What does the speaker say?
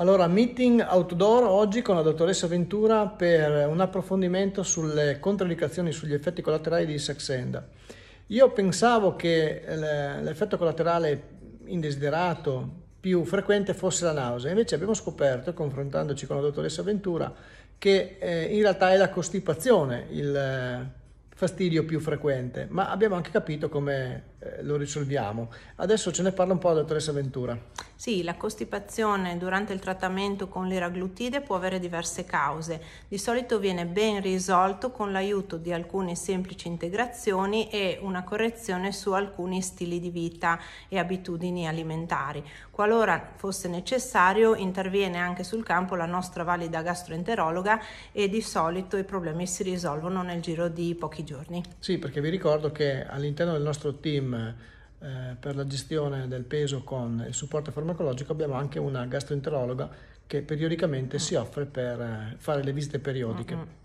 Allora, meeting outdoor oggi con la dottoressa Ventura per un approfondimento sulle controindicazioni sugli effetti collaterali di Saxenda. Io pensavo che l'effetto collaterale indesiderato più frequente fosse la nausea, invece abbiamo scoperto, confrontandoci con la dottoressa Ventura, che eh, in realtà è la costipazione il eh, fastidio più frequente, ma abbiamo anche capito come eh, lo risolviamo. Adesso ce ne parla un po' la dottoressa Ventura. Sì, la costipazione durante il trattamento con l'iraglutide può avere diverse cause. Di solito viene ben risolto con l'aiuto di alcune semplici integrazioni e una correzione su alcuni stili di vita e abitudini alimentari. Qualora fosse necessario, interviene anche sul campo la nostra valida gastroenterologa e di solito i problemi si risolvono nel giro di pochi giorni. Sì, perché vi ricordo che all'interno del nostro team team eh, per la gestione del peso con il supporto farmacologico abbiamo anche una gastroenterologa che periodicamente si offre per eh, fare le visite periodiche.